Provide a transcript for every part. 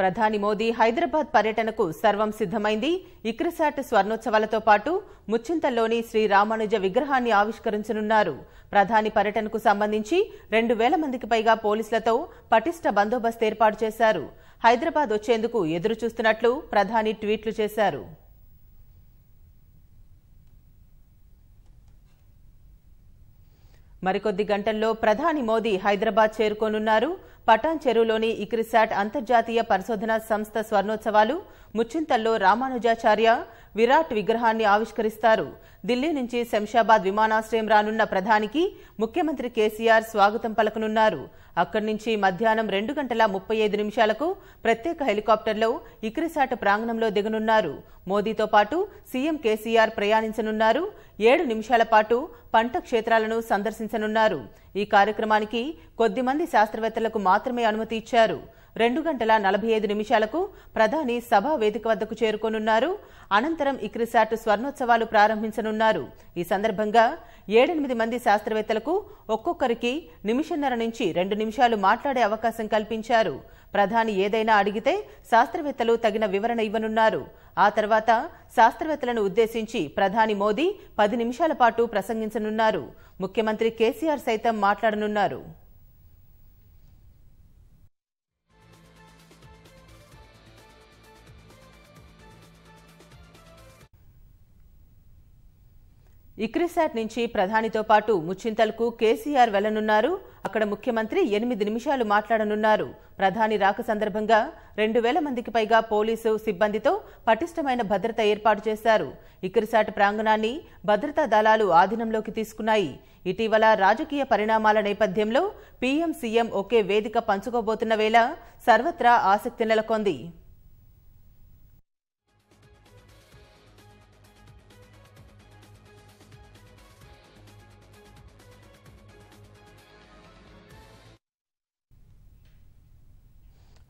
ప్రధాని మోదీ హైదరాబాద్ పర్యటనకు సర్వం సిద్దమైంది ఇక్రసాట్ స్వర్ణోత్సవాలతో పాటు ముచ్చింతల్లోని శ్రీ రామానుజ విగ్రహాన్ని ఆవిష్కరించనున్నారు ప్రధాని పర్యటనకు సంబంధించి రెండు వేల మందికి పైగా పోలీసులతో పటిష్ట బందోబస్తు ఏర్పాటు చేశారు హైదరాబాద్ వచ్చేందుకు ఎదురు చూస్తున్నట్లు ప్రధాని ట్వీట్లు చేశారు మరికొద్ది గంటల్లో ప్రధాని మోదీ హైదరాబాద్ చేరుకోనున్నారు పటాన్ చెరువులోని ఇక్రిసాట్ అంతర్జాతీయ పరిశోధనా సంస్థ స్వర్ణోత్సవాలు ముచ్చింతల్లో రామానుజాచార్య విరాట్ విగ్రహాన్ని ఆవిష్కరిస్తారు ఢిల్లీ నుంచి శంషాబాద్ విమానాశ్రయం రానున్న ప్రధానికి ముఖ్యమంత్రి కేసీఆర్ స్వాగతం పలకనున్నారు అక్కడి నుంచి మధ్యాహ్నం రెండు గంటల ముప్పై ఐదు నిమిషాలకు ప్రత్యేక హెలికాప్టర్లో ఇక్రిసాట్ ప్రాంగణంలో దిగనున్నారు మోదీతో పాటు సీఎం కేసీఆర్ ప్రయాణించనున్నారు ఏడు నిమిషాల పాటు పంట క్షేత్రాలను సందర్శించనున్నారు ఈ కార్యక్రమానికి కొద్ది మంది శాస్త్రవేత్తలకు మాత్రమే అనుమతి ఇచ్చారు రెండు గంటల నలభై ఐదు నిమిషాలకు ప్రధాని సభా వేదిక వద్దకు చేరుకోనున్నారు అనంతరం ఇక్రిసాట్ స్వర్ణోత్సవాలు ప్రారంభించనున్నారు ఈ సందర్భంగా ఏడెనిమిది మంది శాస్త్రవేత్తలకు ఒక్కొక్కరికి నిమిషన్నర నుంచి రెండు నిమిషాలు మాట్లాడే అవకాశం కల్పించారు ప్రధాని ఏదైనా అడిగితే శాస్త్రవేత్తలు తగిన వివరణ ఇవ్వనున్నారు ఆ తర్వాత శాస్త్రవేత్తలను ఉద్దేశించి ప్రధాని మోదీ పది నిమిషాల పాటు ప్రసంగించనున్నారు ముఖ్యమంత్రి కేసీఆర్ సైతం మాట్లాడనున్నారు ఇక్రిసాట్ నుంచి ప్రధానితో పాటు ముచ్చింతలకు కేసీఆర్ వెళ్లనున్నారు అక్కడ ముఖ్యమంత్రి ఎనిమిది నిమిషాలు మాట్లాడనున్నారు ప్రధాని రాక సందర్భంగా రెండు వేల మందికి పైగా పోలీసు సిబ్బందితో పటిష్టమైన భద్రత ఏర్పాటు చేశారు ఇక్రిసాట్ ప్రాంగణాన్ని భద్రతా దళాలు ఆధీనంలోకి తీసుకున్నాయి ఇటీవల రాజకీయ పరిణామాల నేపథ్యంలో పీఎం సీఎం ఒకే వేదిక పంచుకోబోతున్న వేళ సర్వత్రా ఆసక్తి నెలకొంది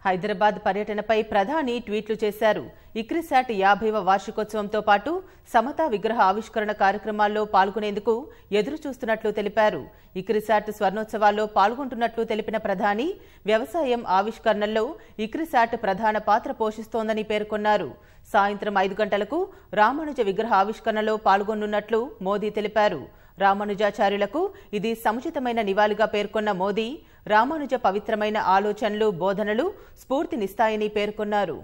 హైదరాబాద్ పర్యటనపై ప్రధాని ట్వీట్లు చేశారు ఇక్రిసాట్ యాభైవ వార్షికోత్సవంతో పాటు సమతా విగ్రహ ఆవిష్కరణ కార్యక్రమాల్లో పాల్గొనేందుకు ఎదురు చూస్తున్నట్లు తెలిపారు ఇక్రిసాట్ స్వర్ణోత్సవాల్లో పాల్గొంటున్నట్లు తెలిపిన ప్రధాని వ్యవసాయం ఆవిష్కరణల్లో ఇక్రిసాట్ ప్రధాన పాత్ర పోషిస్తోందని పేర్కొన్నారు సాయంత్రం ఐదు గంటలకు రామానుజ విగ్రహ ఆవిష్కరణలో పాల్గొనున్నట్లు మోదీ తెలిపారు రామానుజాచార్యులకు ఇది సముచితమైన నివాళిగా పేర్కొన్న మోదీ రామానుజ పవిత్రమైన ఆలోచనలు బోధనలు స్ఫూర్తినిస్తాయని పేర్కొన్నారు